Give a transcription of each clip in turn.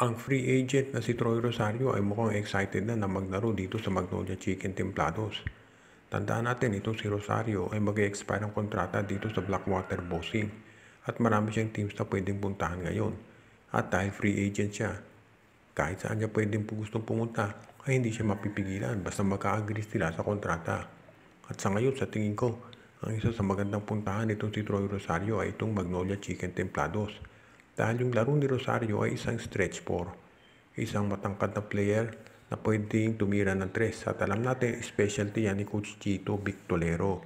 Ang free agent na si Troy Rosario ay mukhang excited na na maglaro dito sa Magnolia Chicken Templados. Tandaan natin itong si Rosario ay mag expire ang kontrata dito sa Blackwater Bossing at marami siyang teams na pwedeng puntahan ngayon. At dahil free agent siya, kahit saan niya pwedeng gustong pumunta ay hindi siya mapipigilan basta magka-agree sila sa kontrata. At sa ngayon sa tingin ko, ang isa sa magandang puntahan nitong si Troy Rosario ay itong Magnolia Chicken Templados dahil yung laro ni Rosario ay isang stretch four. Isang matangkad na player na pwedeng tumira ng tres. At alam natin, specialty yan ni Coach Chito Victolero.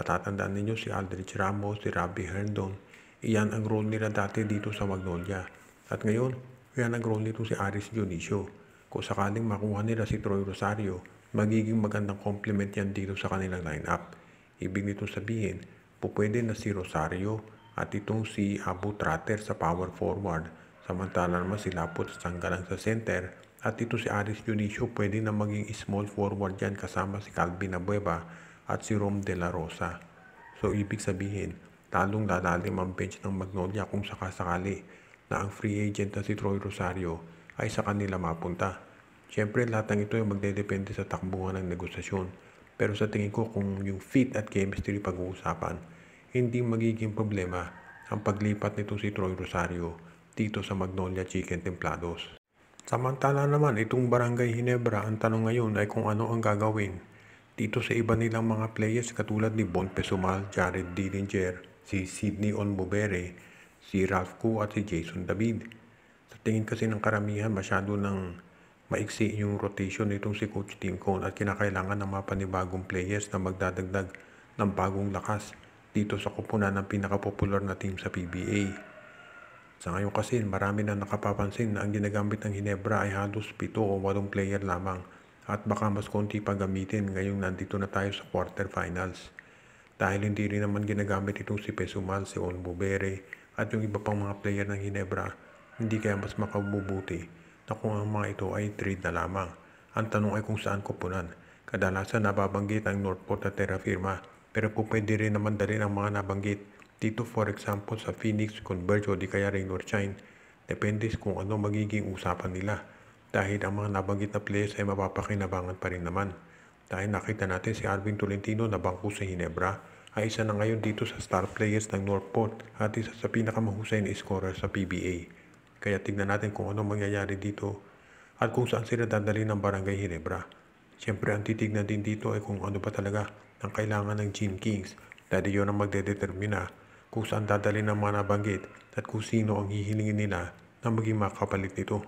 Natatandaan ninyo si Aldrich Ramos, si Robbie Herndon. Iyan ang role nila dati dito sa Magnolia. At ngayon, yan ang role nito si Aris Dionisio. Kung sakaling makuha nila si Troy Rosario, magiging magandang complement yan dito sa kanilang lineup. Ibig nito sabihin, pupwede na si Rosario at itong si Abu Trater sa power forward. Samantala naman si Lapot sa sanggalang sa center at ito si Aris Dionisio pwede na maging small forward yan kasama si Calvin Abueva at si Rom De La Rosa. So ibig sabihin, talong lalalim ang bench ng Magnolia kung sakasakali na ang free agent na si Troy Rosario ay sa kanila mapunta. Siyempre lahat ng ito ay magdedepende sa takbuhan ng negosasyon. Pero sa tingin ko kung yung fit at chemistry pag-uusapan, hindi magiging problema ang paglipat nito si Troy Rosario dito sa Magnolia Chicken Templados. Samantala naman itong Barangay Hinebra ang tanong ngayon ay kung ano ang gagawin dito sa iba nilang mga players katulad ni Bon Pesumal, Jared Dillinger, si Sidney Onbubere, si Ralph Ku at si Jason David. Sa tingin kasi ng karamihan masyado ng maiksi yung rotation nitong si Coach Tim Cone at kinakailangan ng mga panibagong players na magdadagdag ng bagong lakas dito sa kupunan ng pinakapopular na team sa PBA. Sa ngayon kasi marami na nakapapansin na ang ginagamit ng Ginebra ay halos 7 o 8 player lamang at baka mas konti pa gamitin ngayong nandito na tayo sa quarterfinals. Dahil hindi rin naman ginagamit itong si Pesumal, si Olmobere at yung iba pang mga player ng Ginebra, hindi kaya mas makabubuti na kung ang mga ito ay trade na lamang. Ang tanong ay kung saan kupunan. Kadalasan nababanggit ang Northport na Terra Firma pero po pwede rin naman dalhin ang mga nabanggit dito for example sa Phoenix, Converge o di kaya rin Northshine. Depende kung ano magiging usapan nila dahil ang mga nabanggit na players ay mapapakinabangan pa rin naman. Dahil nakita natin si Alvin Tolentino na bangko sa Ginebra ay isa na ngayon dito sa star players ng Northport at isa sa pinakamahusay na scorer sa PBA. Kaya tignan natin kung ano mangyayari dito at kung saan sila dadali ng Barangay Ginebra. Siyempre ang titignan din dito ay kung ano ba talaga ang kailangan ng Gene Kings dahil yun ang magdedetermina kung saan dadalhin ng mga nabanggit at kung sino ang hihilingin nila na maging makapalit nito.